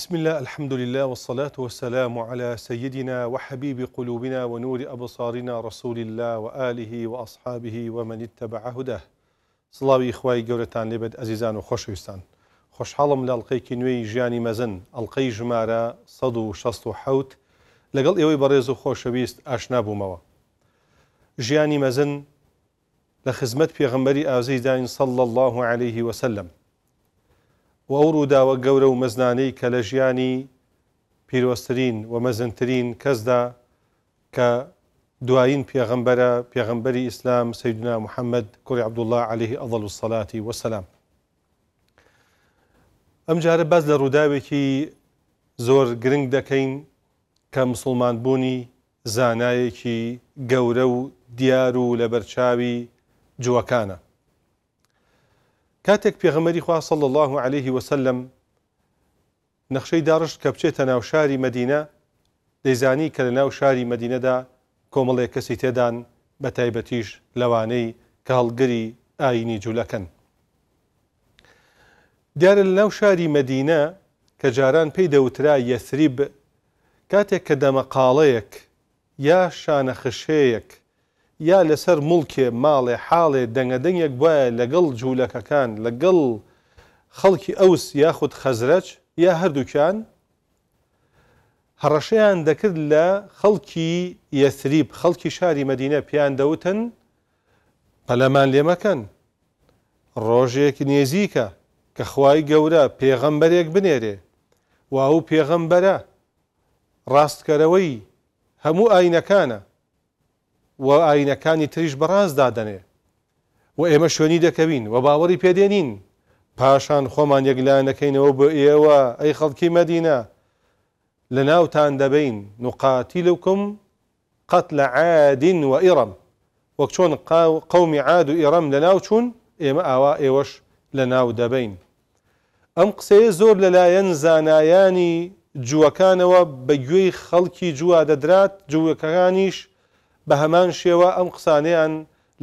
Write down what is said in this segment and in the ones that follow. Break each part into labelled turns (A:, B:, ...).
A: بسم الله الحمد لله والصلاة والسلام على سيدنا وحبيب قلوبنا ونور أبصارنا رسول الله وآله وأصحابه ومن اتبع هداه صلاة سڵاوی قولتان لبد أزيزان ئەزیزان و خۆشویستان خۆشحاڵم لە ئەڵلقەیەکی نوێی ژیانی مەزن ئەڵلقەی ژمارە 1600 لەگەڵ ئێوەی بەڕێز و خۆشەویست ئاشنا بوومەوە ژیانی مەزن لە خزمەت پێغمبەری أزيزان صلى الله عليه وسلم و ئەو ڕووداوە گەورە و مەزنانەی کە لە ژیانی پیرۆستترین و مەزنترین کەسدا کە دوایین پێغمبەرە پێغمبەری ئیسلام سیدنا محەممەد کوڕی عبدوڵله عليه ئەڵ سەلاتی وەسلام ئەم جارە بەس لە ڕووداوێکی زۆر گرنگ دەکەین کە مسلمان بوونی زانایەکی گەورە و دیار و لە بەرچاوی جوەکانە کاتێک پێغەمەری خوا سەڵ الله عليه وسلم نەخشەی داڕشت کە بچێتە ناو شاری مدینە دەیزانی کە لە ناو شاری مدینەدا کۆمەڵێک کەسی تێدان بە تایبەتیش لەوانەی کە هەڵگری ئاینی جوولەکەن. دیارە لە ناو شاری مدینە کە جاران پێی دەوترا یەسریب کاتێک کە دەمەقاڵەیەک یا شانە خشەیەک یا لەسەر مڵکێ ماڵێ حاڵێ دەنگەدەنگێک وایە لەگەڵ جوولەکەکان لەگەڵ خەڵکی ئەوس یاخود خەزرەج یا هەردووکیان هەڕەشەیان دەکرد لە خەڵکی یەسریب خەڵکی شاری مەدینە پیان دەوتن پەلەمان لێمەکەن ڕۆژێک نێزیکە کە خوای گەورە پێغەمبەرێک بنێرێ وا و پێغەمبەرە ڕاستکەرەوەی هەموو ئاینەکانە و ئاینەکانی تریش بەڕازدادەنێ و ئێمە شوێنی دەکەوین و باوەڕی پێدێنین پاشان خۆمان یەکلایەنەکەینەوە بە ئێوە ئەی خەڵکی مەدینە لە ناوتان دەبین نقاتی لەکم قەت لە عادین و ئیڕم وەک چۆن قومی عاد و ئێرەم لە ناو چوون ئێمە ئاوا ئێوەش لە ناو دەبین ئەم قسەیە زۆر لەلایەن زانایانی جوەکانەوە بە گوێی خەڵکی جووا دەدرات جوەکەکانیش بە هەمان شێوە ئەم قسانیان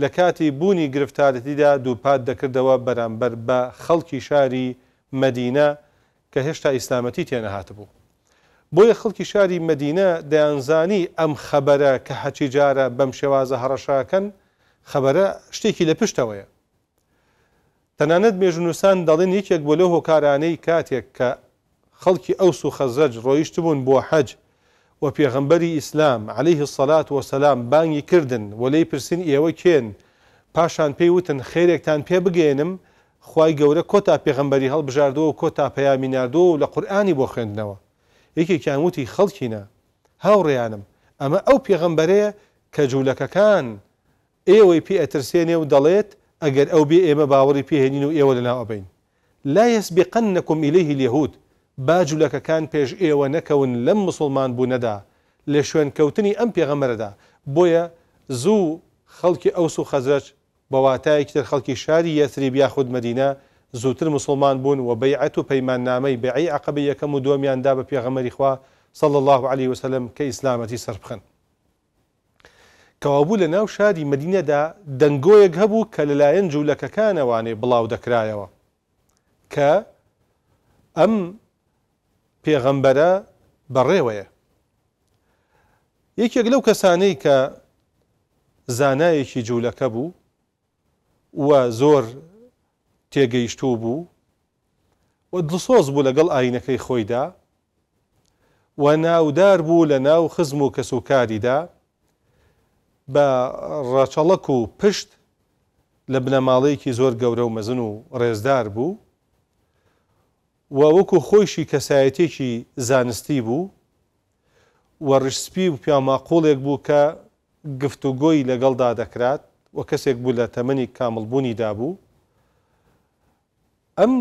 A: لە کاتی بوونی گرفتارەتیدا دووپات دەکردەوە بەرامبەر بە خەڵکی شاری مدینە کە هێشتا ئیسلامەتی تێنەهات بوو. بۆیە خەڵکی شاری مدینە دەیانزانی ئەم خەبەرە کە حەچی جارە بەم شێوازە هەڕەشاکەن خەبەرە شتێکی لە پشتەوەیە. تەنانەت مێژنووسان دەڵێن یەکێک بۆ لە هۆکارانەی کاتێک کە خەڵکی ئەو سوخەزەج ڕۆیشت بوون بۆ حەج و پێغمبەری ئیسلام عليه سەلات وسلام بانگی کردن و لی پرسین ئێوە کێن پاشان پێی وتن خێرێکتان پێ بگەێنم خی گەورە کۆتا پێغمبەری هەڵبژاردەوە کۆتا پەیامی نردۆ و لە قورآانی بۆ خوێندنەوە یەکێکیان وتی خەڵکینە هاوڕێیانم ئەمە ئەو پێغمبەرەیە کە جوولەکەکان ئێوەی پێ ئەترسێنێ و دەڵێت ئەگەر ئەو بێ ئێمە باوەڕی پێهێنین و ئێوە لەناوەبین لا يسبقنكم إليه اليهود با جوولەکەکان پێش ئێوە نەکەون لەم مسلمان بوونەدا لە شوێن کەوتنی ئەم پێغەمەردا بۆیە زوو خەڵکی ئەوس و خەزرج بەواتایەکتر خەڵکی شاری یەسری بیاخود مدینە زووتر مسلمان بوون و بەیعەت و پەیمان نامەی بەعی عقبی یەکەم و دومیاندا بە پێغەمەری خوا صل الله عليه وسلم کە ئیسلامەتی سربخن. کەوابوو لە ناو شاری مدینەدا دەنگۆیەک هەبوو کە لەلایەن جوولەکەکانەوانێ بڵاو دەکرایەوە کە ئەم پێغەمبەرە بەڕێوەیە یەکێک لەو کەسانەی کە زانایەکی جوولەکە بوو وە زۆر تێگەیشتوو بوو و دڵسۆز بوو لەگەڵ ئاینەکەی خۆیدا و ناودار بوو لە ناو خزم و کەسوکاریدا بە ڕەچەڵک و پشت لە بنەماڵەیەکی زۆر گەورە و مەزن و ڕێزدار بوو و وەکو خۆیشی کەسایەتێکی زانستی بوو وەڕشسپی و پیاماقۆڵێک بوو کە گفتوگۆی لەگەڵدا دەکرات و کەسێک بوو لە تەمەنی کاملبوونی دابوو ئەم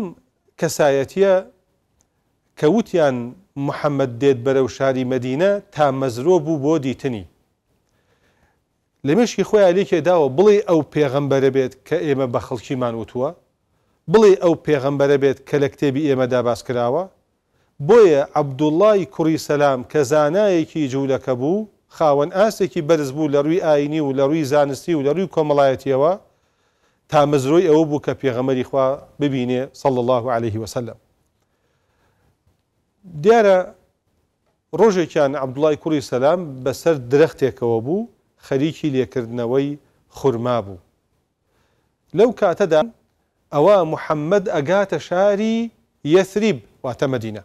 A: کەسایەتە کە وتیان محەممەد دێت بەرەو شاری مەدینە تا مەزرۆ بوو بۆ دیتنی لە مشکی خۆی لێکێ داوە بڵێ ئەو پێغەمبەرە بێت کە ئێمە بە خەڵکیمان وتووە بڵێ ئەو پێغەمبەرە بێت کە لە کتێبی ئێمەدا باس کراوە بۆیە عەبدوڵای کوڕی سەسلام کە زانایەکی جوولەکە بوو خاوەن ئاستێکی بەرز بوو لە ڕووی ئاینی و لە ڕووی زانستی و لە ڕووی کۆمەڵایەتیەوە تا مزرۆی ئەوە بوو کە پێغەمەری خوا ببینێ صل الله عليه وسلم دیارە ڕۆژێکیان عبدوڵای کوڕی سەسلام بەسەر درەختێکەوە بوو خەریکی لێکردنەوەی خورما بوو لەو کاتەدا ئەوە محەممەد ئەگاتە شاری یەسریب واتە مەدینە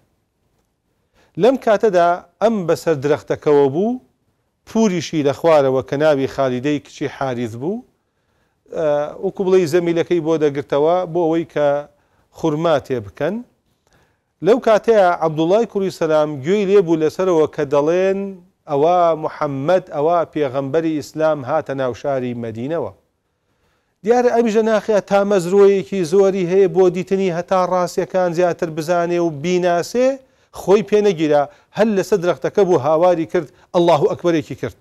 A: لەم کاتەدا ئەم بەسەر درەختەکەەوە بوو پوریشی لە خوارەوە کە ناوی خالیدەی کچی حاریز بوو وەکو بڵی زەمیلەکەی بۆ دەگرتەوە بۆ ئەوەی کە خورما تێ بکەن لەو کاتەیە عەبدوڵای کوری سەسلام گوێی لێبوو لەسەرەوە کە دەڵێن ئەوە محەممەد ئەوە پێغەمبەری ئیسلام هاتە ناوشاری مەدینەوە دیارە ئەمیژە ناخیا تا مەزرۆیەکی زۆری هەیە بۆ دیتنی هەتا ڕاستیەکان زیاتر بزانێ و بیناسێ خۆی پێنەگیرا هەل لەسەر درەختەکە بوو هاواری کرد الله ئەکبەرێکی کرد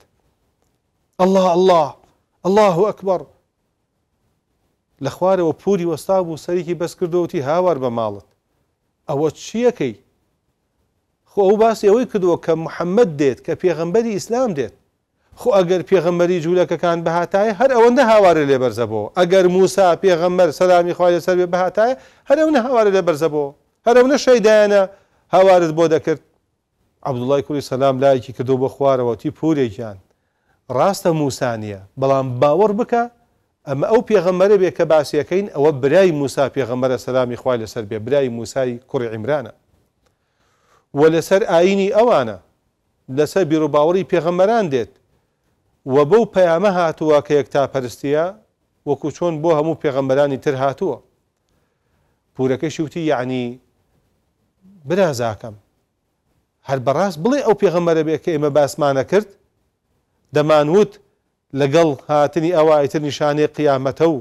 A: الله الله الله ئەکبەر لە خوارەوە پوری وەستا بوو سەرێکی بەس کردوتی هاوار بە ماڵت ئەوە چیەکەی خۆ باسی ئەوەی کردووە کە محەممەد دێت کە پێغمبەری ئیسلام دێت خۆ ئەگەر پێغەمەری جوولەکەکان بەهاتایە هەر ئەوەندە هاوارە لێ بەرزەبەوە ئەگەر موسا پێغەمەر سەلامی خوای لەسەر بێ بەهاتایە هەر ئەوە هاوارە لێ بەرزەبەوە هەر ئەوە شەیدایەنە هاوارت بۆ دەکرد عبدوڵای کوری سەسلام لایەکی کردو بە خوارەوە تی پورێکیان ڕاستە موسانە بەڵام باوەڕ بکە ئەمە ئەو پێغەمەرە بێ کە باسیەکەین ئەوە برای موسا پێغەمەرە سەلامی خوای لەسەر بێ برای موسای کوڕی عیمرانە وە لەسەر ئاینی ئەوانە لەسەر بیرروباوەڕی پێغەمەران دێت و بەو پەیامە هاتووە کە یەکتاپەرستیە وەکو چۆن بۆ هەموو پێغەمبەرانی تر هاتووە پورەکەی شوتی یعنی برازاکەم هەر بەڕاست بڵێ ئەو پێغەمەرە بێ کە ئێمە باسمانە کرد دەمانوت لەگەڵ هاتنی ئەوایتر نیشانەی قیامەتە و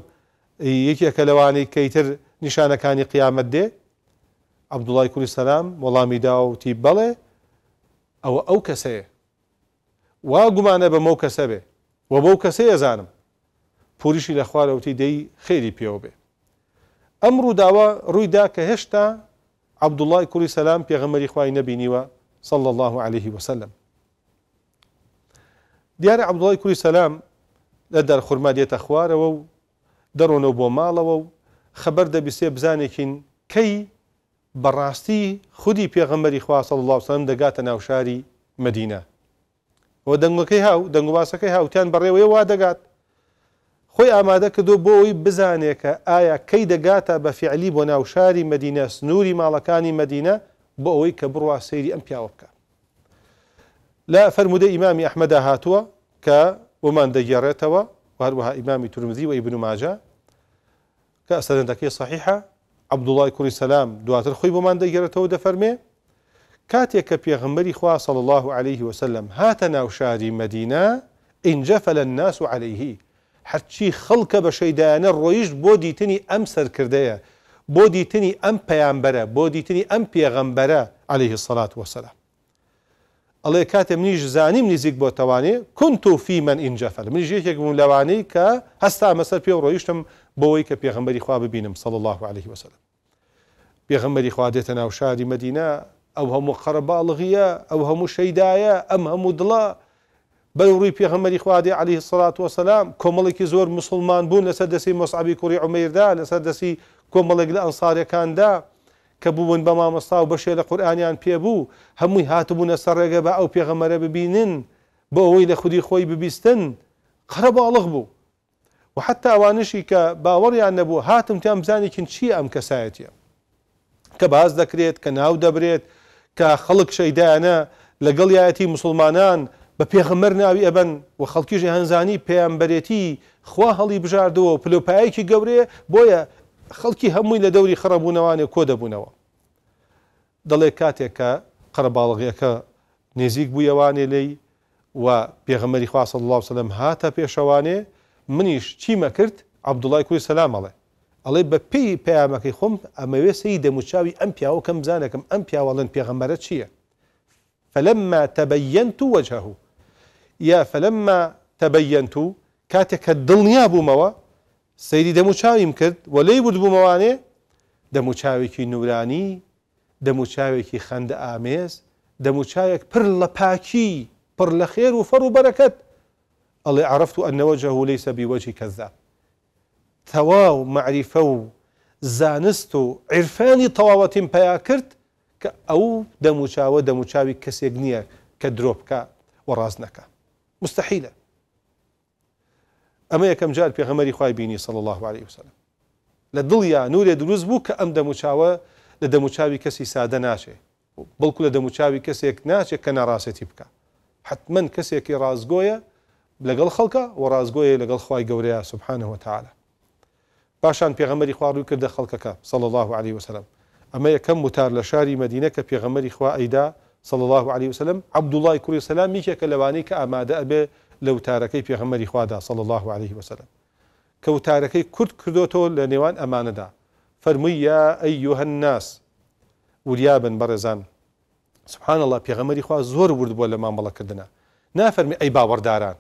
A: یەکێکە لەوانەی کەیتر نیشانەکانی قیامەت دێ عبدوڵای کولی سەسلام وەڵامی داوتی بەڵێ ئەوە ئەو کەسەیە وا گومانە بە مەو کەسە بێ و بەو کەسە ئەزانم پوریشی لە خوارەوتی دەی خێری پێوە بێ ئەم ڕووداوە ڕوویدا کە هێشتا عبدوڵای کوری سەسلام پێغەمەری خوای نەبینیوە صل الله عليه وسلم دیارە عبدوڵای کوری سەسلام لە دەرخورما دێتە خوارەوە و دەڕۆنەوە بۆ ماڵەوە و خەبەر دەبیسێ بزانێکین کەی بەڕاستی خودی پێغەمەری خوا صل الله وسلم دەگاتە ناوشاری مدینە بۆ دەنگەکەی هاو دەنگباسەکەی هاوتیان بەڕێوەیە وا دەگات خۆی ئامادە کردو بۆ ئەوی بزانێکە ئایا کەی دەگاتە بە فعلی بۆ ناو شاری مدینە سنووری ماڵەکانی مدینە بۆ ئەوەی کە بڕوا سەیری ئەم پیاوە بکە لا فرمودە ئیمامی ئەحمەدا هاتووە و ومان دەگەڕێتەوە وهروها إمام ترمذي وابن ماجه كأسندك صحيحة عبد الله كوري سلام دواتر خوي بمان دقيرته ودفرمي كاتيا کە پێغمبەری خوا صلى الله عليه وسلم هاتنا وشاري مدينة انجفل الناس عليه حتشي هەرچی خەڵکە بە شەدایانە ڕۆیشت بۆ دیتنی ئەم سەرکردەیە بۆ دیتنی ئەم پەیانبەرە أم دیتنی عليه الصلاة والسلام الله کاتێ منیش زانیم نزیک زيك بوتواني كنت في من انجفل منیش یەکێک كا لەوانەی کە هەستا مەسەر پێ ڕۆیشتم بۆەوەی کە خوا ببينم صلى الله عليه وسلم بيغمري خوا وشادي مدينة او همو قرباليه او همو شيدايا ام همو دلا بلوري پیغمبر خوادي عليه الصلاه والسلام کوملي زور مسلمان بون نسدسي مصعب كوري عمير دا نسدسي کوملي گله انصاري كان دا كبوون بما مصاو بشي القران يان پيبو همي هاتبو نسرگه با او پیغمبر ببينن بو ويله خودي خوي ببيستن قرباليغ بو وحتى اوانشي كباوري ان ابو هاتم تام زاني كن شي ام كسايتيا كباز ذكريت كناو دبريت کە خەڵک شەیدانە لەگەڵ یەتی مسلمانان بە پێغەمەر ناوی ئەبەن و خەڵکیژی هەنزانی پێیانبەرێتی خوا هەڵی بژاردەوە پلۆپایەکی گەورەیە بۆیە خەڵکی هەمووی لە دەوری خەڕەبوونەوانێ کۆ دەبوونەوە دەڵێ کاتێک کە قەرەباڵغیەکە نێزیک بوویەوانێ لی و پێغەمەری خواصل الله وسلم هاتە پێشەوانێ منیش چیمە کرد عبدوڵای کوی سەلامەڵێ الله پیام که خم اما وی سید سی آمپیا و کم زانه کم آمپیا ولن پێغەمەرە چیه؟ فلما تبینت وجهه یا فلما تبينت كاتك الدنيا بوموا سید دموچاویم کرد ولی بود بوموانه کی نورانی دموچاوێکی کی خند آمیز پڕ لە پاکی پڕ لە خێر و فەڕ و بەرەکەت ئەڵێ عرفت أن وجهه ليس بوجه كذاب تواو معرفو زانستو عرفاني طواواتين بيا كرت او دموچاو دموچاوي كدروب كا ورازنكا مستحيلة اما يكم جال في غمري خواي بيني صلى الله عليه وسلم لدليا نور دروز بو كأم دموچاو لدموچاوي كسي سادة ناشي بل كل دموچاوي كسيك ناشي كنا راسي تبكا حتما كسيك رازقويا لقل خلقا ورازقويا لقل خواي قوريا سبحانه وتعالى باشان پاشان پێغەمەری خواردو کردە خەڵکەکە صل الله عليه وسلم اما یەکەم متار لە شاری مدینە کە پێغەمەری خوا ئەیدا الله عليه وسلم عبد الله کوری سلام میکێکە لەوانەی کە ئامادە لو لە وتارەکەی پێغەمەری دا صل الله عليه وسلم کە وتارەکەی کورد کردوەوە لە نێوان دا فەرمووی یا ئەیوهن الناس وریابن برزان سبحان الله پێغەمەری خوا زور ورد ما بووە لە مامەڵەکردنە نافەرمی باور داران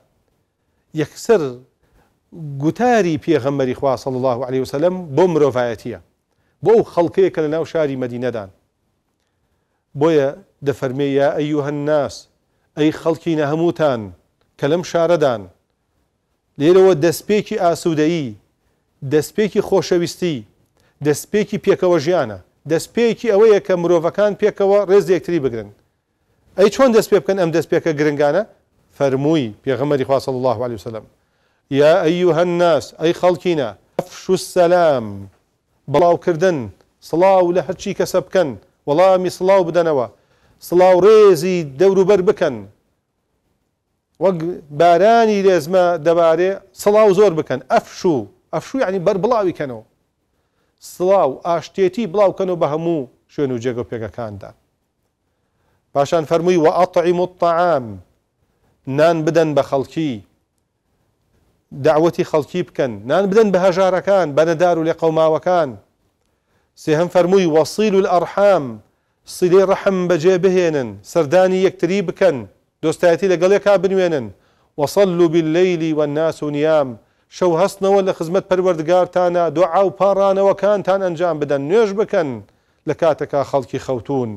A: یەکسەر گوتاری پێغەمەری خواصل الله عليه وسلم بۆ مرۆڤایەتیە بۆ ئەو خەڵکەیە کە لە ناو شاری مدینەدان بۆیە دەفەرمێە ئەیوه الناس ئەی خەڵکینە هەمووتان کە لەم شارەدان لێرەوە دەستپێکی ئاسوودایی دەستپێکی خۆشەویستی دەستپێکی پێکەوە ژیانە دەستپێکی ئەوەیە کە مرۆڤەکان پێکەوە ڕێز یەکتری بگرن ئەی چۆن دەست پێ بکەن ئەم دەست پێکە گرنگانە فەرمووی پێغەمەری خواصل الله عليه وسلم يا أيها الناس أي خلقنا أفشوا السلام بلاو كردن صلاو لحدشي كسبكن والله مي صلاو بدنوا صلاو ريزي دورو بربكن وەک باراني لێزمە دباري صلاو زۆر أفشو أفشو يعني ینی بەر بڵاویکەنەوە صلاو أشتيتي بلاو بە بهمو شوێن و جێگە پێگەکاندا پاشان فەرمووی وە ئەتەعیم و نان بدن بە داوەتی خەڵکی بکەن نان بدەن بە هەژارەکان بەنەدار و لێ قەوماوەکان سێهم فەرمووی وەسیل و ئەرحام سیلەی ڕەحم بەجێ بهێنن سەردانی یەکتری بکەن دۆستایەتی لەگەڵێکا بنوێنن وەسەل و باللەیلی والناس و نیام شەو هەستنەوە لە خزمەت پەروەردگارتانە دوعا و پاڕانەوەکانتان ئەنجام بدەن نوێژ بکەن لە کاتەکە خەڵکی خەوتون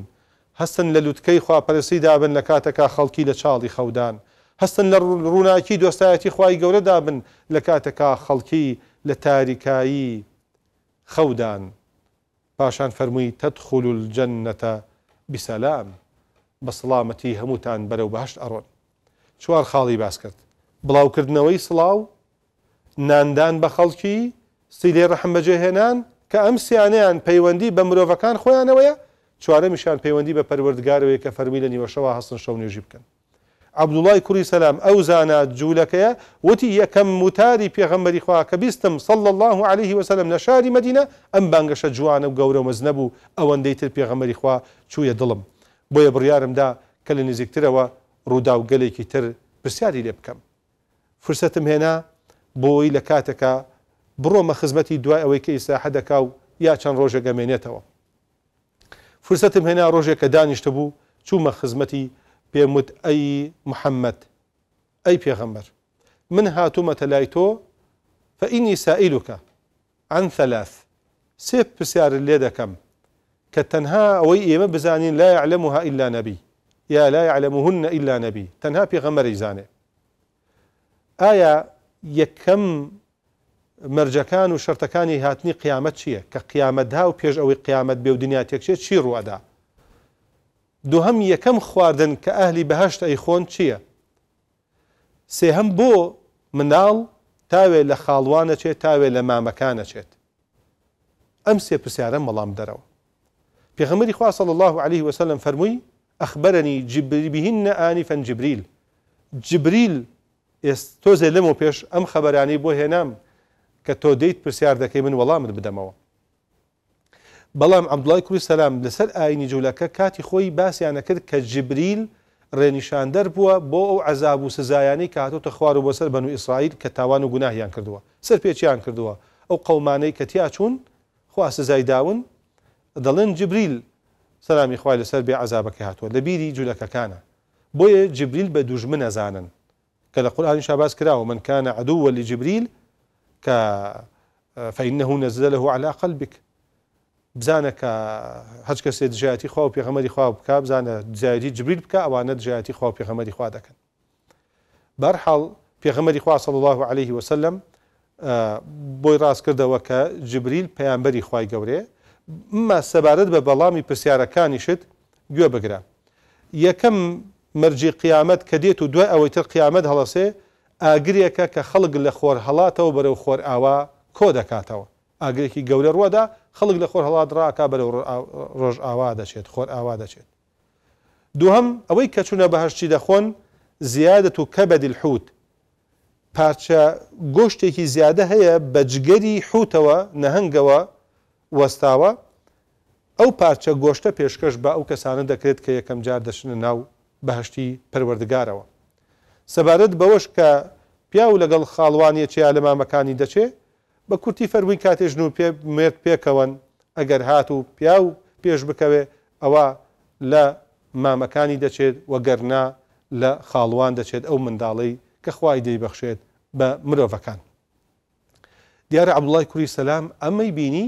A: هەستن لە لوتکەی خواپەرسی دابن لە کاتەکە خەڵکی لە چاڵی خەودان هەستن لە ڕووناکی دۆستایەتی خی گەورەدا بن لە کاتەکە خەڵکی لە تاریکایی خەودان پاشان فەرمووی تەدخول الجنەتە بیسەلام بە سڵامەتی هەمووتان بەرەو بەهشت ئەڕۆن چوار خاڵی باس کرد بڵاوکردنەوەی سڵاو ناندان بە خەڵکی سیلێ ڕەحم بەجێهێنان کە ئەم سییانیان پەیوەندی بە مرۆڤەکان خۆیانەوەیە چوارە میشان پەیوەندی بە پەروەردگارەوەی کە فەرمی لە نیوەشەوە هەستن شەو نوێژی بکەن عبدوڵای کوری سەسلام ئەو زانات جوولەکەیە وتی یەکەم متاری پێغەمبەری خوا کە بیستم صل الله عليه وسلم لە شاری مدینە ئەم بانگەشە جوانە و گەورە مەز نەبوو ئەوەندەی تر پێغەمەری خوا چوویە دڵم بۆیە بڕیارمدا کە لە نزیکترەوە ڕوودا و گەلێکی تر پرسیاری لێ بکەم فرسەتم هێنا بۆی لە کاتەکە بڕۆمە خزمەتی دوای ئەوەی کە ئیساح دەکا و یا چەند ڕۆژە گەمێنێتەوە فرسەتم هێنا ڕۆژێک کە دانیشتە بوو چوومە خزمەتی بيموت أي محمد أي بيغمر من هاتوومەتە تلايتو فإني سائلك عن ثلاث سيب بسيار لێ كم كتنها وي ئەوەی بزانين لا يعلمها إلا نبي يا لا يعلمهن إلا نبي تنها بيغمر زانێ آية يكم مرجكان و هاتني هاتنی قیامەت چییە کە قیامەتدا و پێش ئەوەی قیامەت بێ و دووهم یەکەم خواردن کە ئەهلی بەهشت ئەیخۆن چییە؟ سێهم بۆ مناڵ تاوێ لە خاڵوانەچێت تاوێ لە مامەکانەچێت ئەم سێ پرسیارە مەڵام دەرەوە پێغەمەری خواصل الله عليه وسلم فەرمووی ئەخبەرنی جبریبیهین ئانیفەن جبریل جبریل تۆزێ لەمەوە پێش ئەم خەبەرانی بۆ هێنام کە تۆ دەیت پرسیار دەکەی من وەڵامت بدەمەوە بەڵام ئەمدوڵای کوری سەسلام لەسەر ئاینی جوولەکە کاتی خۆی باسییانە کرد کە جبریل ڕێنیشاندەر بووە بۆ ئەو عذاب و سزایانی کاتۆتە خوار و بەسەر بەن و ئیسرائیل کە تاوان و گوناهیان کردووە سەر پێچیان کردووە ئەو قەمانەی کە تیا چوون خوا سزای داون دەڵێن جبریل سەلامی خوای لەسەر بێ عذابەکە هاتووە لە بیری جوولەکەکانە بۆیە جبریل بە دوژمن نەزانن کە لە قورآانی شاباس کراوە من كان عدوا لجبريل کە فإنه نزله على قلبك بزانە کە هەچ کەسێ دژاتی خوا و پێغەمەری خوا بک بزانە جاری جبریل بکە ئەوانە دژاتی خوا پێغەمەری خوا دەکەن بەرحاڵ پێغەمەری خوا سەڵ الله عليه وسلم بۆی ڕاستکردەوە کە جبریل پەیامبەری خوای گەورێ ما سەبارەت بە بەڵامی پرسیارەکانی شت گوێ بگرە یەکەم مەرجی قیامەت کە دێت و دوای ئەوەی تر قیامەت هەڵەسێ ئاگرێکە کە خەڵک لە خۆر هەڵاتەوە بەرەو خۆر ئاوا کۆ دەکاتەوە ئاگرێکی گەورە ڕوەدا خەڵک لە خۆر هەڵادڕاکا بەرە ڕۆژ ئاوا دەچێت خۆر ئاوا دەچێت دووهم ئەوەی کەچوونە بەهشتی دەخۆن زیادت و کەبدی الحوت پارچە گۆشتێکی زیادە هەیە بە جگەری حوتەوە نەهنگەوە وەستاوە ئەو پارچە گۆشتە پێشکەش بە ئەو کەسانە دەکرێت کە یەکەم جار دەشنە ناو بەهشتی پەروەردگارەوە سەبارەت بەوەش کە پیا و لەگەڵ خاڵوانیە چیا لە مامەکانی دەچێت بە کورتی فەروین کاتێژن و مێت پێکەوەن ئەگەر هات و پیا و پێش بکەوێ ئەوە لە مامەکانی دەچێت وەگەرنا لە خاڵوان دەچێت ئەو منداڵی کە خوای دەیبەخشێت بە مرۆڤەکان. دیارە عبدڵای کوری سەسلام ئەمەی بینی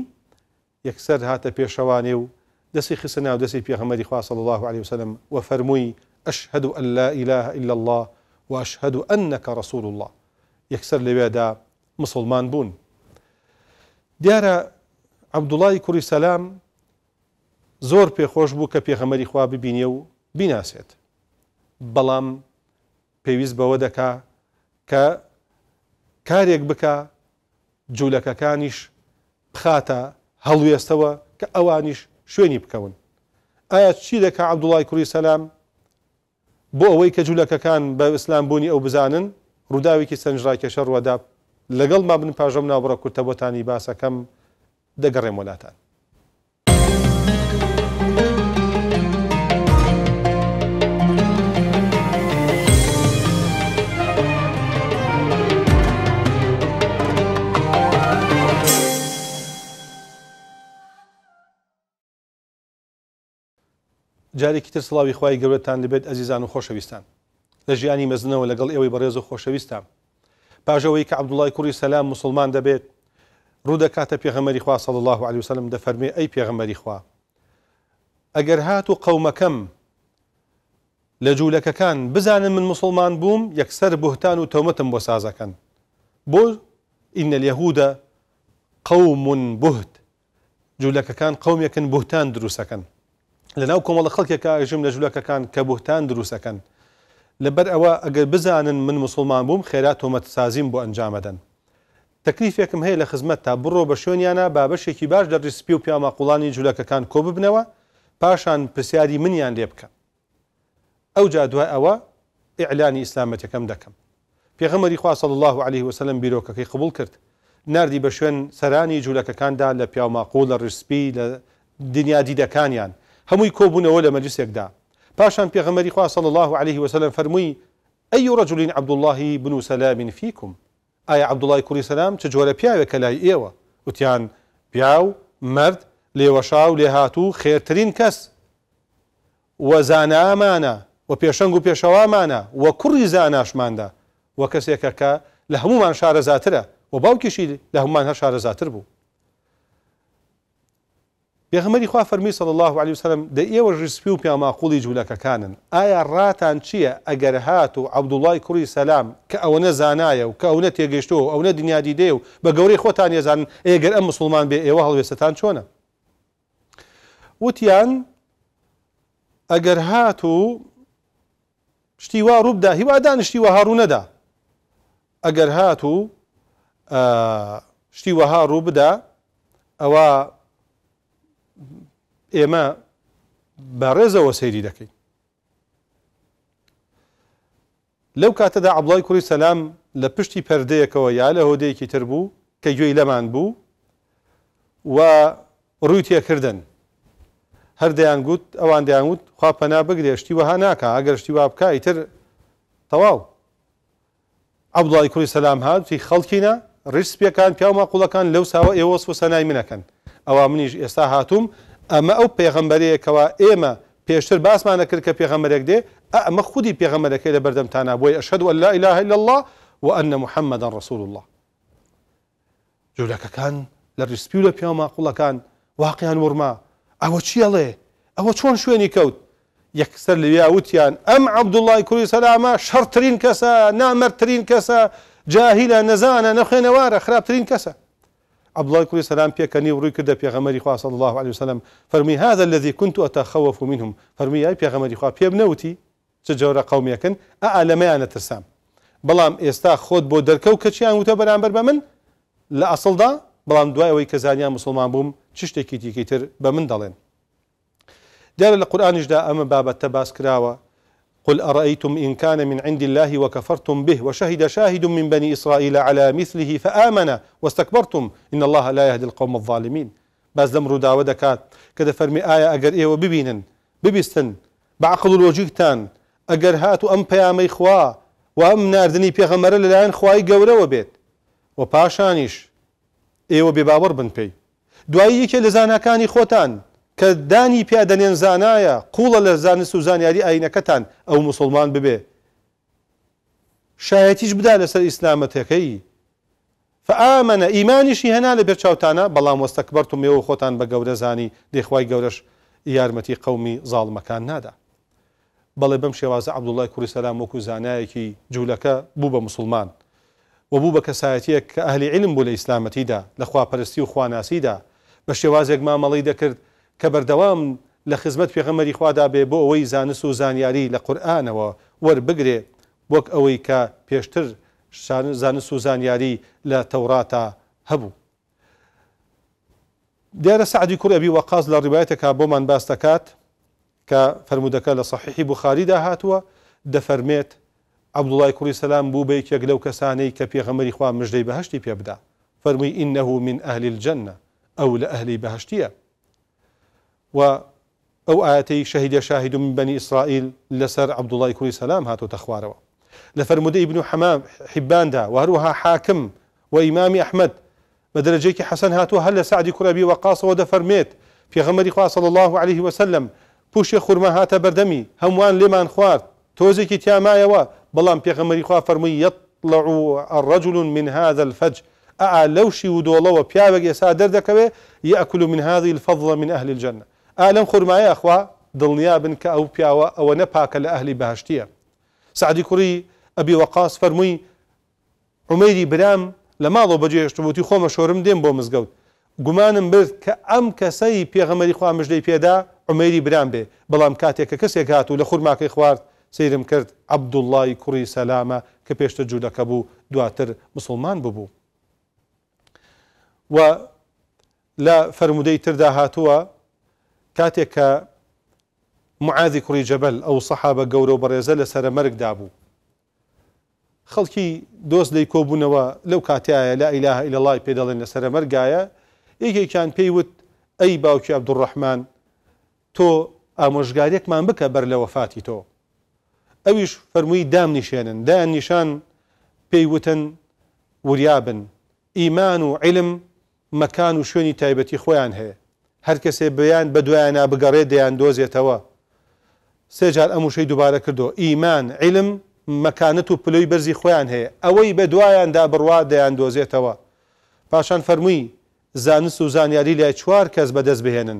A: یەکسەر هاتە پێشەوانێ و دەستی خسە ناو دەستی پێغەمەری خواصل الله عليه وسلم وفەرمووی ئەشهد أن لا إله إلا الله وأشهد أنك رسول الله یەکسەر لەوێدا مسلمان بوون دیارە عەبدوڵای کوری سەسلام زۆر پێخۆش بوو کە پێغەمەری خوا ببینێ و بیناسێت بەڵام پێویست بەوە دەکا کە کارێک بکە جوولەکەکانیش بخاتە هەڵوێستەوە کە ئەوانیش شوێنی بکەون ئایا چی دەکە عەبدوڵای کوری سەسلام بۆ ئەوەی کە جوولەکەکان بە ئسلام بوونی ئەو بزانن ڕووداوێکی سنجڕاکێشە ڕوەدا لەگەڵ ما بن پاژەم ناوڕە کورتە بۆتانی باسەکەم دەگەڕێم وڵاتان جارێکی تر سڵاوی خی گەورەتان لبێت ئەزیزان و خۆشەویستان لە ژیانی مەزنەوە لەگەڵ ئێوەی بەڕێز و خۆشەویستان پاژەوەی عبد الله کوری سلام مسلمان رودا ڕوودەکاتە پێغەمەری خوا صلى الله عليه وسلم دەفەرمێ اي پێغەمەری خوا اگر هات قوم قەومەکەم لە جوولەکەکان بزان من مسلمان بوم يكسر بهتان و تەومەتم بۆ ان اليهود قوم بهت جولك بهت قوم يكن بهتان دروستەکەن لەناو کۆمەڵە خلق ژم لە جوولەکەکان کە بهتان دروستەکەن لەبەر ئەوە ئەگەر بزانن من مسلمان بووم خێرا تۆمەت سازیم بۆ ئەنجامەدەن تەکلیفێکم هەیە لە خزمەت تا بڕۆ بە شوێنیانە با بەشێکی باش دەڕیسپی و پیاما قوڵانی جوولەکەکان کۆ ببنەوە پاشان پرسیاری منیان لێ بکەن ئەو جا دوای ئەوە ئیعلانی ئیسلامەتەکەم دەکەم پێغەمەری خواصل الله عليه وسلم بیرۆکەکەی قبول کرد نردی بە شوێن سەرانی جوولەکەکاندا لە پیاماقۆ لە ڕسپی لە دنیا دیدەکانیان هەمووی کۆبوونەوە لە مەجلسێکدا باشان پێغەمەری خواه صلى الله عليه وسلم فەرمووی أي رجل عبد الله بن سلام فیکم ئایا عبد کوری سەسلام چ جۆرە پیاوێک کە إيوا ئێوە وتیان پیاو مرد لێوەشا و لێهاتوو خێرترین کەس وزانا و پێشەنگ و مانا وە کوڕی زاناشماندا وە لهمو من هەمومان شارەزاترە و لهمو من هەمومان هە شارەزاتر پێغمەری خوا فەرمی سەڵ الله عليه وسلم دە ئێوە ژسپی و پیاماقوڵی جوولەکەکانن ئایا ڕاتان چییە ئەگەر هات و عبدوڵای کوڕی سەسلام کە ئەوە نەزانایە و کە ئەوە تێگەشتەوە ئەوە دنیادی دێ و بە گەوری خۆتان ێزان ئێگەر ئەم مسلمان بێ ئێوە هەڵوێستان چۆنە وتیان ئەگەر هات و شتی وا ڕووبدا هیوا دانیشتی وە هاڕوو نەدا ئەگەر هات و شتی وەها ڕوو بدا ئەوە ئێمە بەڕێزەوە سەیری دەکەین لەو کاتەدا عبڵای کوری سەسلام لە پشتی پەردەیەکەوە یا لە هۆدەیەکی تر بوو کە گوێی لەمان بوو و ڕووتیەکردن هەردەیان گوت ئەوان دەیانوت خوا پەنا بگرێشتی وەها ناکە ئەگەرشتی وا بکای تر تەواو عبدڵی کوری سەسلام هاتی خەڵکینە ڕیسپیەکان پیاما قوڵەکان لەو ساوە ئێوە سوسەنای منەکەن ئەوە منیش ئێستا هاتووم اما پیغمبری کوا ایما پیشتر باس معنی کرد که پێغەمبەرێک دێ اما خودی بردم تانا بوی اشهد و لا إله إلا الله وأن محمدا رسول الله که کن ریسپی و لە پیاما کن واقعا ورما چی اله او چون شوی کەوت یکسر لیا اوتیان ام عبدالله کلی سلاما شرطرین کسا نامرترین کسا جاهلا نزانا نەخێنەوارە خرابترین کسا عبدالله كل سلام بيكني وروي كده بيغمري خوا صلى الله عليه وسلم فرمي هذا الذي كنت أتخوف منهم فرمي أي بيغمري خوا بيبنوتي چجۆرە قومیەکەن ئا ئالەمەیانە ترسام بەڵام ئێستا خۆت بۆ دەرکەوت کە چیان وتە بەرامبەر بە من لە ئەسڵدا بەڵام دوایەوەی کە زانیان مسلمان بووم چ شتێکی دیکەی تر بە من دەڵێن دیارە لە قورآانیشدا ئەمە بابەتە باس کراوە قل أرأيتم إن كان من عند الله وكفرتم به وشهد شاهد من بني إسرائيل على مثله فآمن واستكبرتم إن الله لا يهدي القوم الظالمين باز دمر داود كات كذا فرمي آية أجر إيه وببينا ببستن بعقل الوجهتان أجر هاتو أم بيامي خوا وأم دني بيغمر للعين خواي قورة وبيت وباشانيش إيه وبباور بن بي دوایی یەکێ لە زاناکانی خۆتان کە دانی پیادەنێن زانایە قوڵە لە زانست و زانیاری ئاینەکەتان ئەو مسلمان ببێ شایەتیش بدا لەسەر ئیسلامەتەکەی فامەنە ئیمانیشی هەنا لە بێر چاوتانە بەڵام وەستەکبەر و مێوە خۆتان بە گەورە زانی دەیخوای گەورەش یارمەتی قومی زاڵمەکان نادا بەڵێ بەم شێوازە عبدوڵای کوری سەسلام وەکو زانایەکی جوولەکە بوو بە مسلمان وبوو بە کەسایەتیەک کە ئەهلی علم بوو لە ئیسلامەتیدا لە خواپەرستی و خواناسیدا بە شێوازێک مامەڵی دەکرد کە بەردەوام لە خزمەت پێغەمەری خوادا بێ بۆ ئەوەی زانست و زانیاری لە قورآانەوە وەربگرێ وەک ئەوەی کە پێشتر زانست و زانیاری لە تەوراتە هەبوو. دیارە سعدی کوڕبی وەقاز لە ڕیبایەتەکە بۆمان باس دەکات کە فرمودەکە لە صحیحی بخاریدا هاتووە دەفەرمێت عبدوڵای کوڕی سەسلام بوو بەیەکێک لەو کەسانەی کە پێغەمەری خوا مژدەی بەهشتی پێبدا فەرمووی ئینەه من ئەهلی الجنە ئەو لە ئەهلی بەهشتیە و او آياتي شهد شاهد من بني اسرائيل لسر عبد الله كل سلام هاتو تخواروا لفرمودي ابن حمام حبان دا وهروها حاكم وامام احمد ئیمامی ئەحمد بە دەرەجێکی حەسەن هاتووە هەر وقاص سعدی کوڕبی وەقاسەوە دەفەرمێت پێغەمەری خواصل الله عليه وسلم پوشی خورما هاتە بەردەمی خوار لێمان تيا تۆزێکی بلان في غمر خوا فرمي يطلع الرجل من هذا الفج أعلوشي ودولو بيابك يسادر دكوي يأكل من هذه الفضه من أهل الجنة ئالم خورمایە ئەخوا دڵنیا بن کە ئەو پیاوە ئەوە نەپاکە لە ئەهلی باشتیە سعدی کوڕی ئەبی وەقاس فەرمووی عمەیری برام لە ماڵەوە بەجێشتموتی خۆمە شۆرم دێم بۆ مزگەوت گومانم برد کە ئەم کەسەی پێغەمەری خوا مژدەی پێدا عمەیری برام بێ بەڵام کاتێکە کەسێک هات و لە خورماکەی خوارد سیرم کرد عبدوڵی کوڕی سەلامە کە پێشتە جوولەکە بوو دواتر مسلمان ببوو و لە فەرمودەی تردا هاتووە كاتيكا معاذ كري جبل او صحابه قورو بريزل سر مرق دابو خلقي دوس ليكوبو نوا لو كاتيا لا اله الا الله بيدل سر مرقايا ايكي كان بيوت اي باوكي عبد الرحمن تو امشغاريك من بك بر وفاتي تو اويش فرموي دام نشانن دان نشان بيوتن وريابن ايمان وعلم مكان وشوني تايبتي خويا هي هەر کەسێ بیان بە دوایانە بگەڕێ دەیان دۆزێتەوە سێجار ئەموشەی دووبارە کردو ئیمان عیلم مەکانت و پلوی بەرزی خۆیان هەیە ئەوەی بە دوایاندا بڕوا دەیان دۆزێتەوە پاشان فەرمووی زانست و زانیاری لای چوار کەس بەدەست بهێنن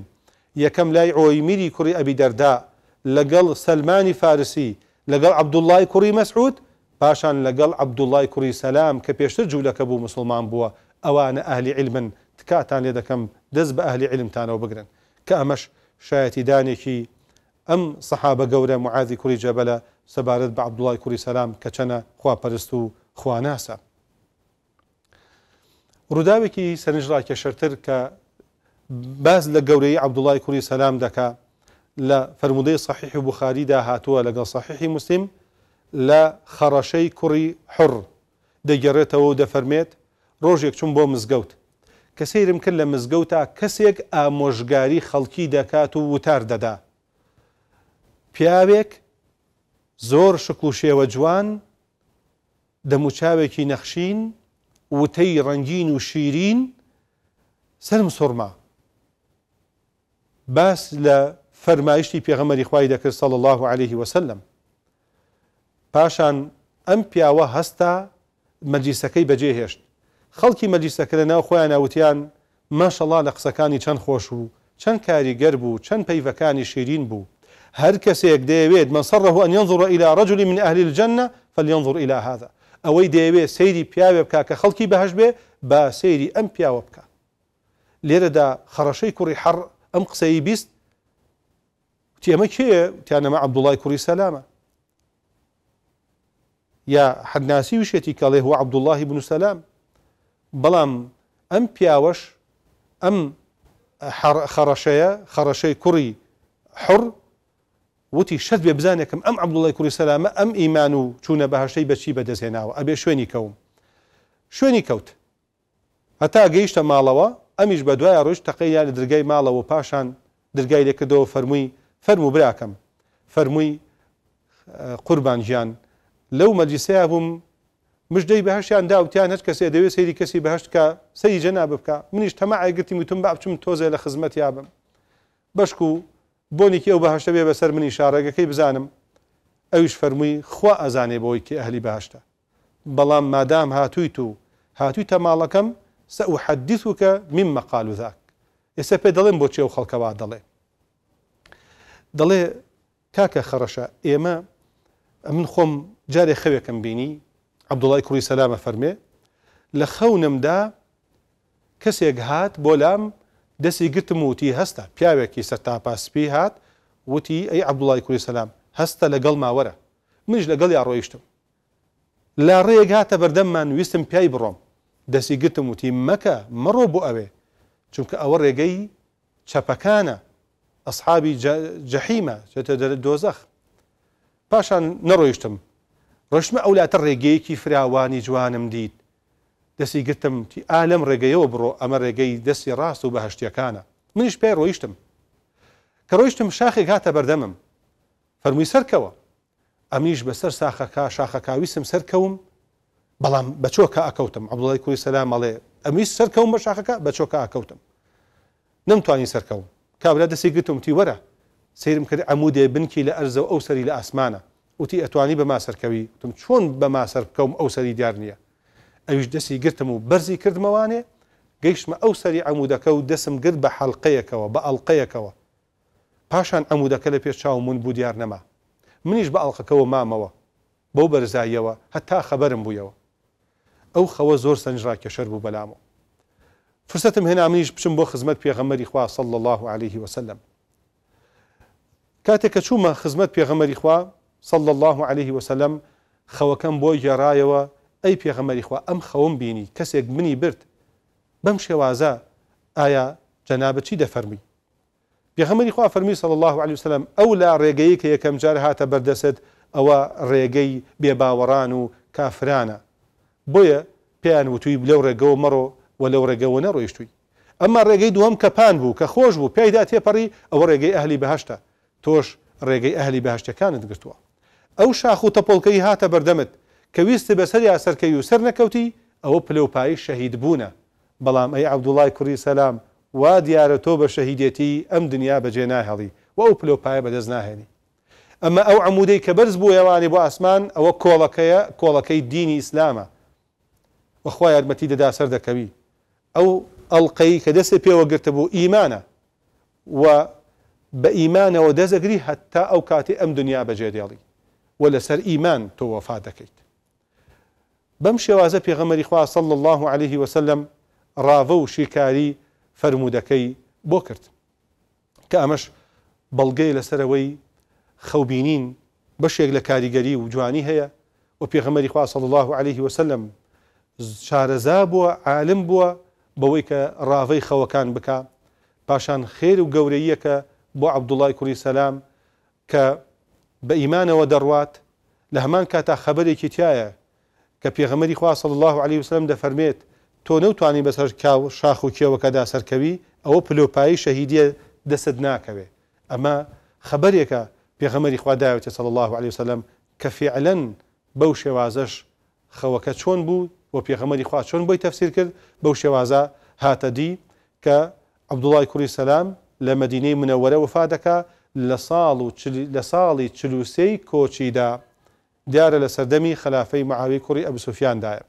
A: یەکەم لای ئۆیمیری کوڕی ئەبی دەردا لەگەڵ سلمانی فارسی لەگەڵ عبدوڵای کوڕی مەسعود پاشان لەگەڵ عبدوڵای کوڕی سەسلام کە پێشتر جوولەکە بوو مسلمان بووە ئەوانە ئەهلی علمن تکاتان لێ دەکەم دەست بە ئەهلی علمتانەوە بگرن کە ئەمەش شایەتی دانێکی ئەم سەحابە گەورە معادی کوری جەبەلە سەبارەت بە عبدوڵای کوری سەسلام کە چەنە خواپەرست و خواناسە. ڕووداوێکی سەرنجڕاکە شەرتر کە باز لە گەورەی عبدوڵای کوری سەسلام دەکا لە فرەرمودەی صحیح و بخاریدا هاتووە لەگەڵ صحیحی مسلیم لە خەڕەشەی کوڕی حڕ دەگەڕێتەوە و دەفەرمێت ڕۆژێک چون بۆ مزگەوت کە سەیرم کرد لە مزگەوتا کەسێک ئامۆژگاری خەڵکی دەکات و وتار دەدا پیاوێک زۆر شکل و شێوە جوان دەموچاوێکی نەخشین وتەی ڕەنگین و شیرین سرم سوورما باس لە فەرمایشتی پێغەمەری خوای دەکرد سەڵ الله عليه وسلم پاشان ئەم پیاوە هەستا مەجیسەکەی بەجێهێشت خەڵکی مەلیسەکە لە ناو خۆیان وتیان ماشەڵا لە قسەکانی چەند خۆش و چەند کاریگەر بوو چەند پەیوەکانی شیرین بوو هەر کەسێک دەیەوێت منسەڕه ئەن ينظر إلى رجل من أهل الجنة فلينظر إلى هذا ئەوەی دەیەوێت سەیری پیاوێ بکە کە خەڵکی بەهش بێ بە سەیری ئەم پیاوە بکە لێرەدا خەڕەشەی کوڕی حەڕ ئەم قسەی بیست تێمە کێە تیانەمە عبدوڵای کوڕی سەلامە یا حەدناسی وشێتی کەڵێ هو عبدوڵی بن سەلام بەڵام ئەم پیاوەش ئەم خەڕەشەیە خەڕەشەی کوڕی حڕ وتی شەت بێ بزانێکم ئەم عبدوڵی کوری سەلامە ئەم ئیمان و چوونە بەهشەی بەچی بەدەستێناوە ئەبێ شوێنی کەوم شوێنی کەوت هەتا گەیشتە ماڵەوە ئەمیش بە دوای ڕۆژ تەقەیە لە دررگای ماڵەوە پاشان دررگای لێکردەوە فەرمووی فەرم و براکەم فەرمووی قوربان ژیان لەو مەجیسەیە بووم مژدەی بەهشیان داوتیان هەچ کەسێ دەوێت سەیری کەسی بەهشتکە سەری جەنا بکە منیش تەماعگرتی وتم با بچم تۆزە لە خزمەت یابم بەشک و بۆنێکی ئەو بەهشتە بێ بەسەر منی شارەگەکەی بزانم ئەویش فەرمووی خوا ئەزانێ بۆی کێ ئەهلی باشتە بەڵام مادام هاتووی تو هاتووی تەماڵەکەم سە و حەدیث وکە میم مەقال وزاک ئێستا پێ دەڵێم بۆ چێو خەڵکەوا دەڵێ دەڵێ کاکە خەڕەشە ئێمە من خۆم جارێ خەوێکم بینی عبدوڵای کوڕی سەلامە فەرمێ لە خەونمدا کەسێک هات بۆ لام دەستی گرتم وتی هەستە پیاوێکی سەر تاپاسپی هات وتی ئەی عبدوڵای کوری سەسلام هەستە لەگەڵ ماوەرە منش لەگەڵ یا ڕۆیشتم لا ڕێک هاتە بەردەممان ویستم پیای بڕۆم دەستی گرتم وتی مەکە مەڕۆ بۆ ئەوێ چونکە ئەوە ڕێگەی چەپەکانە ئەسحابی جەحیمە چێتە دۆزەخ پاشان نەڕۆیشتم ڕشمە ئەولاتە ڕێگەیەکی فراوانی جوانم دیت دەستی گرتم تی ئالم ڕێگەیەوە بڕۆ ئەمە ڕێگەی دەستی ڕاست و بە هەشتەکانە منیش پێی ڕۆیشتم کە ڕۆیشتم شاخێک هاتە بەردەمم فەرمووی سەرکەوە ئەمیش بەسەر ساخەکە شاخەکاویسم سەرکەوم بەڵام بەچۆکە ئەکەوتم عبدڵی کوی سەسلام مەڵێ ئەمیش سەرکەوم بە شاخەکە بەچۆکە ئەکەوتم نمتوانی سەرکەوم کابرا دەستی گرتم تی وەرە سیرم کرد ئەمودێ بنکی لە ئەرزە و ئەو سەری لە ئاسمانە وتی ئەتوانی بە ماسەرکەوی تم چۆن بە ماسەر بکەم ئەو سەری دیار نییە ئەویش دەستی گرتم و بەرزی کردمەوانێ گەیشتمە ئەو سەری عمودەکە و دەسم گرت بە حەڵلقەیەکەوە بە ئەڵلقەیەکەوە پاشان عمودەکە لە پێش چاومون بوو دیار نەما منیش بە ئەڵلقەکەەوە مامەوە بۆ بەرزاییەوە هەتا خەبەرم بوویەوە ئەو خەوە زۆر سنجڕا کێشەر بوو بلامو فرستم هێنا منیش بشم بۆ خزمەت پێغەمەری خوا صلى الله عليه وسلم کاتێک کە چوومە خزمەت پێغەمەری خوا صلى الله عليه وسلم خو كم جرايا و اي گێڕایەوە ئەی پێغەمەری خوا ئەم خەوم بینی مني برت بمشي وازا ايا جناب جەنابە چی دەفەرمی پێغەمەری اخوا فرمي صلى الله عليه وسلم ئەو لا يا كم یەکەم جار هاتە بەردەست ئەوە ڕێگەی بێباوەڕان و کافرانە بۆیە پێیان وتووی لەو ڕێگەەوە مەڕۆ و لەو ڕێگەەوە نەڕۆیشتووی ئەمە ڕێگەی دووەم کە بو بوو کە خۆش بوو پێیدا تێپەڕی ئەوە ڕێگەی ئەهلی بەهشتا تۆش ڕێگەی ئەهلی بەهشتەکانت ئەو شاخ و تەپۆڵکەی هاتە بەردەمت کە ویستی بەسەر یاسەرکەی و سەر نەکەوتی ئەوە پلەپایی شەهید بوونە بەڵام ئەی عبدوڵای کوری سەسلام وا دیارە تۆ بە شەهیدەتی ئەم دنیا بەجێ ناهێڵی و ئەو پلۆپایە بەدەست ناهێنی ئەمە ئەو عمودەی کە بەرز بوو ئەوانی بۆ ئاسمان ئەوە کۆڵەکەیە کۆڵەکەی دینی ئیسلامە وەخوا یارمەتی دەدا سەر دەکەوی ئەو ئەڵلقەی کە دەستی پێوە گرتە بوو ئیمانە و بە ئیمانەوە دەزەگری هەتتا ئەو کاتی ئەم دنیا بەجێدێڵی ولا لەسەر ايمان تو وەفا بمشي بەم شێوازە اخوا صلى الله عليه وسلم ڕاوە شيكاري فرمودكي بوكرت كامش بلغي لسروي خوبينين بەڵگەی لەسەرەوەی كاريغري وجواني لە وبيغمر اخوا صلى الله عليه وسلم شارزاب وعالم عالم بويك رافي خو كان بكا باشان خير خێر بو عبد الله عبدوڵای سلام ك بە ئیمانەوە دەڕوات لە هەمان کاتا خەبەرێکی تایە کە پێغەمەری خواصل الله عليه وسلم دەفەرمێت تۆ نەوتانی بەسەر کاو شاخ و کێوەکەدا سەرکەوی ئەوە پلۆپایی شەهیدە دەست ناکەوێ ئەمە خەبەرێکە پێغەمەری خواداوێتە سەڵ الله عليه وسلم کە فعلەن بەو شێوازەش خەوەکە چۆن بوو بۆ پێغەمەری خوا چۆن بۆی تەفسیر کرد بەو شێوازە هاتەدی کە عبدوڵای کوری سەسلام لە مدینەی منەوەرە وفادەکە لە ساڵی چلووسەی کۆچیدا دیارە لە سەردەمی خلافەی معاوی کوڕی ئەبسوفیاندایە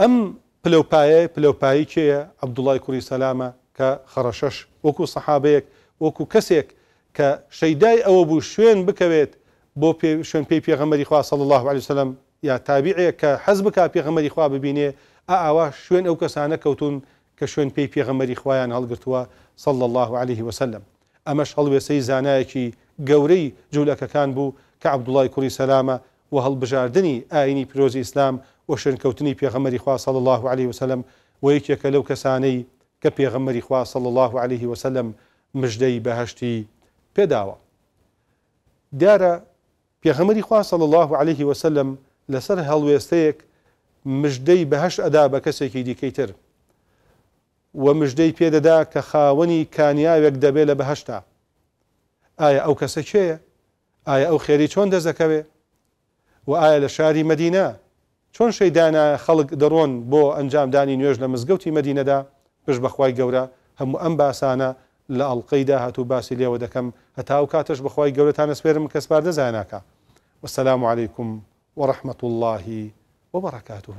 A: ئەم پلەپایە پلەپایی کێە عبدوڵای کوری سەلامە کە خەڕەشەش وەکو سەحابەیەک وەکو کەسێک کە شەیدای ئەوە بوو شوێن بکەوێت بۆ شوێن پێی پێغەمەری خوا سەڵ الله عليه وسلم یا تابیعەیە کە حەز بک پێغەمەری خوا ببینێ ئاوا شوێن ئەو کەسانە کەوتون کە شوێن پێی پێغەمەری خوایان هەڵگرتووە سەڵ الله عليه وسلم امش هل وسي ئەمەش هەڵوێسەی جولا گەورەی بو بوو کە عبدوڵای کوری سەلامە و هەڵبژاردننی ئاینی پیرۆزی ئیسلام و شنکەوتنی پێغەمەری خواصل الله عليه وسلم و یەکێکە لەو کەسانەی کە پێغەمەری خواصل الله عليه وسلم مژدەی بەهشتی دارا دیارە پێغەمەری خواصل الله عليه وسلم لەسەر هەڵوێستەیەک مژدەی بەهش ئەدا بە کەسێکی دیکەی تر. و مژدەی پێدەدا کە خاوەنی کانیاوێک دەبێت لە بەهشتا ئایا ئەو کەسە کێیە ئایا ئەو خێری چۆن دەزەکەوێ و ئایا لە شاری مدینە چۆن شەیدانە خەڵک دەڕۆن بۆ ئەنجامدانی نوێژ لە مزگەوتی مدینەدا پش بەخوای گەورە هەموو ئەم باسانە لە ئەڵلقەیدا هاتوو باسی لێەوە دەکەم هەتاو کاتەش بخوای گەورەتانە سپێرم کەسپار دەزانناکە وسلام عليكم ورحمة الله وبركاته.